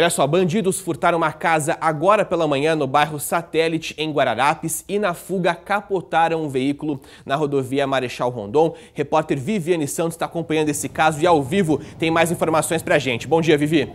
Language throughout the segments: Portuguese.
olha só, bandidos furtaram uma casa agora pela manhã no bairro Satélite, em Guararapes, e na fuga capotaram um veículo na rodovia Marechal Rondon. Repórter Viviane Santos está acompanhando esse caso e ao vivo tem mais informações a gente. Bom dia, Vivi.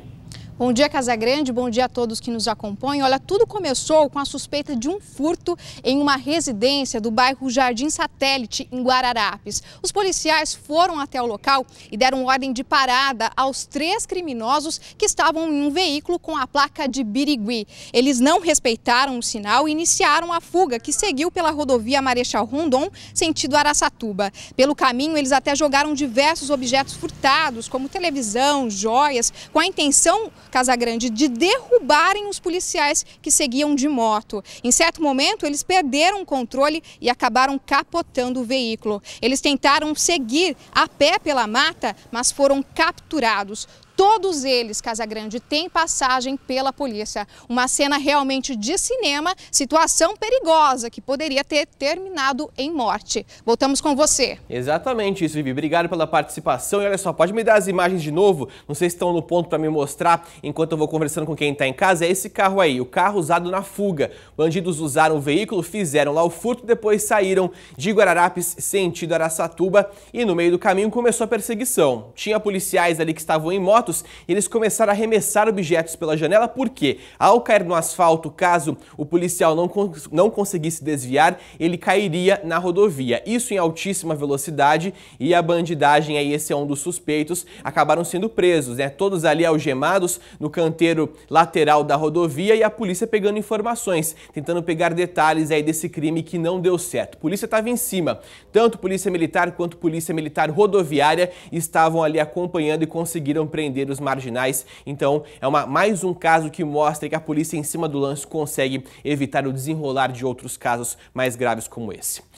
Bom dia, Casa Grande, Bom dia a todos que nos acompanham. Olha, tudo começou com a suspeita de um furto em uma residência do bairro Jardim Satélite, em Guararapes. Os policiais foram até o local e deram ordem de parada aos três criminosos que estavam em um veículo com a placa de Birigui. Eles não respeitaram o sinal e iniciaram a fuga que seguiu pela rodovia Marechal Rondon, sentido Araçatuba. Pelo caminho, eles até jogaram diversos objetos furtados, como televisão, joias, com a intenção Casagrande de derrubarem os policiais que seguiam de moto. Em certo momento, eles perderam o controle e acabaram capotando o veículo. Eles tentaram seguir a pé pela mata, mas foram capturados. Todos eles, Casagrande, têm passagem pela polícia. Uma cena realmente de cinema, situação perigosa que poderia ter terminado em morte. Voltamos com você. Exatamente isso, Vivi. Obrigado pela participação. E olha só, pode me dar as imagens de novo? Não sei se estão no ponto para me mostrar enquanto eu vou conversando com quem está em casa. É esse carro aí, o carro usado na fuga. Bandidos usaram o veículo, fizeram lá o furto, depois saíram de Guararapes sentido Araçatuba e no meio do caminho começou a perseguição. Tinha policiais ali que estavam em moto, e eles começaram a arremessar objetos pela janela, porque ao cair no asfalto, caso o policial não, cons não conseguisse desviar, ele cairia na rodovia. Isso em altíssima velocidade e a bandidagem, aí esse é um dos suspeitos, acabaram sendo presos, né? Todos ali algemados no canteiro lateral da rodovia e a polícia pegando informações, tentando pegar detalhes aí desse crime que não deu certo. polícia estava em cima, tanto polícia militar quanto polícia militar rodoviária estavam ali acompanhando e conseguiram prender prender os marginais. Então, é uma, mais um caso que mostra que a polícia, em cima do lance, consegue evitar o desenrolar de outros casos mais graves como esse.